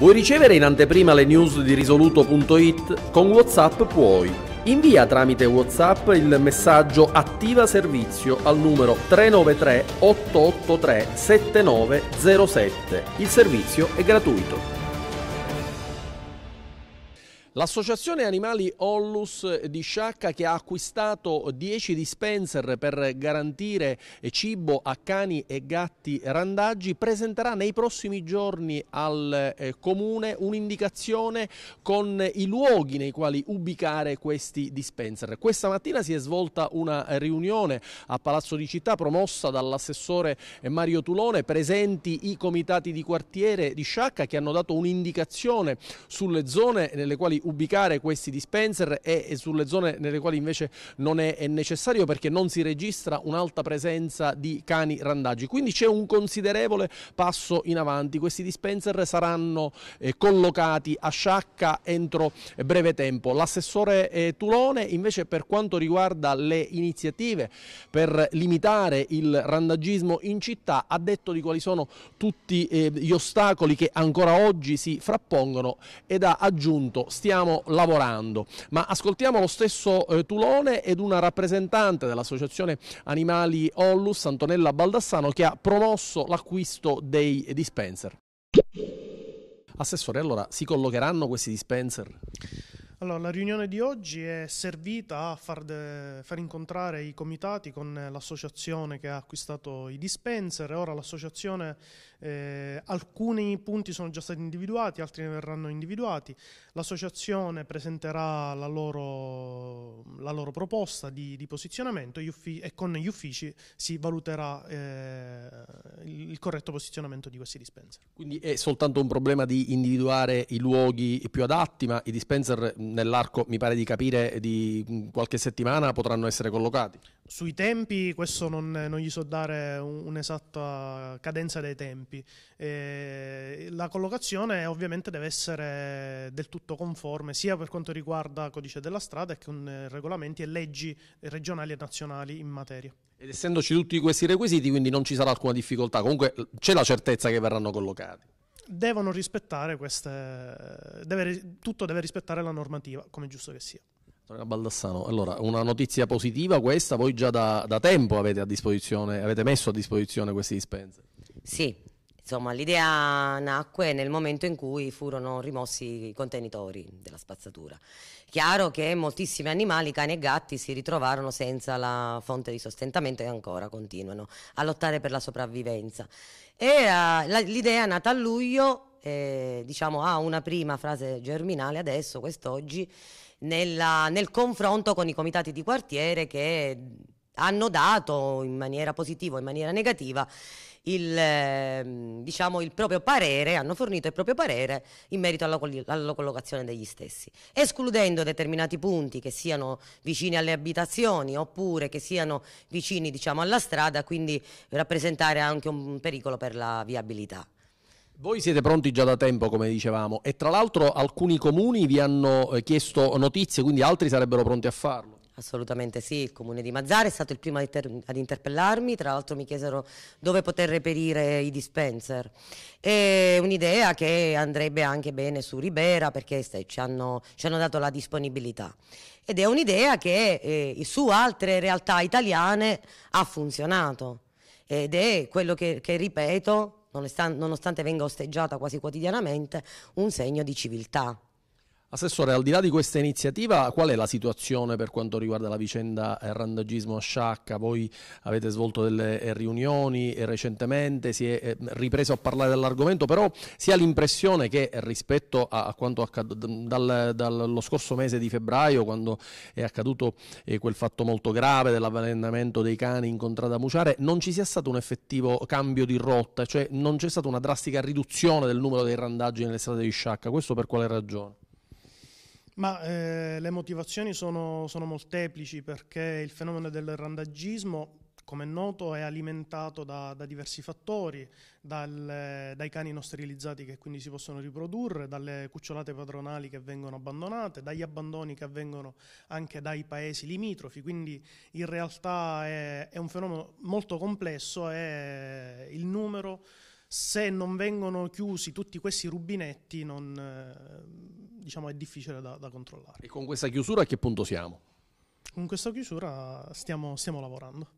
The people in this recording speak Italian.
Vuoi ricevere in anteprima le news di risoluto.it? Con WhatsApp puoi. Invia tramite WhatsApp il messaggio attiva servizio al numero 393 883 7907. Il servizio è gratuito. L'associazione Animali Ollus di Sciacca che ha acquistato 10 dispenser per garantire cibo a cani e gatti randaggi presenterà nei prossimi giorni al eh, comune un'indicazione con i luoghi nei quali ubicare questi dispenser. Questa mattina si è svolta una riunione a Palazzo di Città promossa dall'assessore Mario Tulone, presenti i comitati di quartiere di Sciacca che hanno dato un'indicazione sulle zone nelle quali ubicare questi dispenser e sulle zone nelle quali invece non è, necessario perché non si registra un'alta presenza di cani randaggi. Quindi c'è un considerevole passo in avanti. Questi dispenser saranno eh, collocati a Sciacca entro breve tempo. L'assessore eh, Tulone invece per quanto riguarda le iniziative per limitare il randagismo in città ha detto di quali sono tutti eh, gli ostacoli che ancora oggi si frappongono ed ha aggiunto stiamo stiamo lavorando. Ma ascoltiamo lo stesso eh, Tulone ed una rappresentante dell'associazione Animali Ollus, Antonella Baldassano, che ha promosso l'acquisto dei dispenser. Assessore, allora si collocheranno questi dispenser? Allora, la riunione di oggi è servita a far, de- far, incontrare i comitati con eh, l'associazione che ha acquistato i dispenser. Ora l'associazione, eh, alcuni punti sono già stati individuati, altri ne verranno individuati. L'associazione presenterà la loro, la loro proposta di, di posizionamento e con gli uffici si valuterà eh, il corretto posizionamento di questi dispenser. Quindi è soltanto un problema di individuare i luoghi più adatti, ma i dispenser nell'arco, mi pare di capire, di qualche settimana potranno essere collocati? Sui tempi, questo non, non gli so dare un'esatta cadenza dei tempi. Eh, la collocazione ovviamente deve essere del tutto conforme sia per quanto riguarda codice della strada che con eh, regolamenti e leggi regionali e nazionali in materia. Ed essendoci tutti questi requisiti, quindi non ci sarà alcuna difficoltà, comunque c'è la certezza che verranno collocati devono rispettare queste. Deve, tutto deve rispettare la normativa, come è giusto che sia. Baldassano, allora una notizia positiva questa, voi già da, da tempo avete, avete messo a disposizione questi dispenser. Sì, Insomma, l'idea nacque nel momento in cui furono rimossi i contenitori della spazzatura. Chiaro che moltissimi animali, cani e gatti, si ritrovarono senza la fonte di sostentamento e ancora continuano a lottare per la sopravvivenza. Eh, l'idea nata a luglio, eh, diciamo, ha una prima frase germinale adesso, quest'oggi, nel confronto con i comitati di quartiere che hanno dato in maniera positiva o in maniera negativa il, ehm, diciamo, il, proprio parere, hanno fornito il proprio parere in merito alla, alla, collocazione degli stessi, escludendo determinati punti che siano vicini alle abitazioni oppure che siano vicini diciamo, alla strada, quindi rappresentare anche un pericolo per la viabilità. Voi siete pronti già da tempo, come dicevamo, e tra l'altro alcuni comuni vi hanno eh, chiesto notizie, quindi altri sarebbero pronti a farlo. Assolutamente sì, il comune di Mazzara è stato il primo ad interpellarmi, tra l'altro mi chiesero dove poter reperire i dispenser. È un'idea che andrebbe anche bene su Ribera perché ci hanno, ci hanno dato la disponibilità ed è un'idea che eh, su altre realtà italiane ha funzionato ed è quello che, che ripeto, nonostante venga osteggiata quasi quotidianamente, un segno di civiltà. Assessore, al di là di questa iniziativa, qual è la situazione per quanto riguarda la vicenda eh, randagismo a Sciacca? Voi avete svolto delle eh, riunioni eh, recentemente, si è ripreso a parlare dell'argomento, però si ha l'impressione che rispetto a quanto accaduto dal, dallo scorso mese di febbraio, quando è accaduto quel fatto molto grave dell'avvelenamento dei cani in contrada Muciare, non ci sia stato un effettivo cambio di rotta, cioè non c'è stata una drastica riduzione del numero dei randaggi nelle strade di Sciacca. Questo per quale ragione? Ma eh, le motivazioni sono, sono molteplici perché il fenomeno del randagismo come è noto, è alimentato da, da diversi fattori, dal, dai cani non sterilizzati che quindi si possono riprodurre, dalle cucciolate padronali che vengono abbandonate, dagli abbandoni che avvengono anche dai paesi limitrofi, quindi in realtà è, è un fenomeno molto complesso e il numero se non vengono chiusi tutti questi rubinetti non, eh, diciamo, è difficile da, da, controllare. E con questa chiusura a che punto siamo? Con questa chiusura stiamo, stiamo lavorando.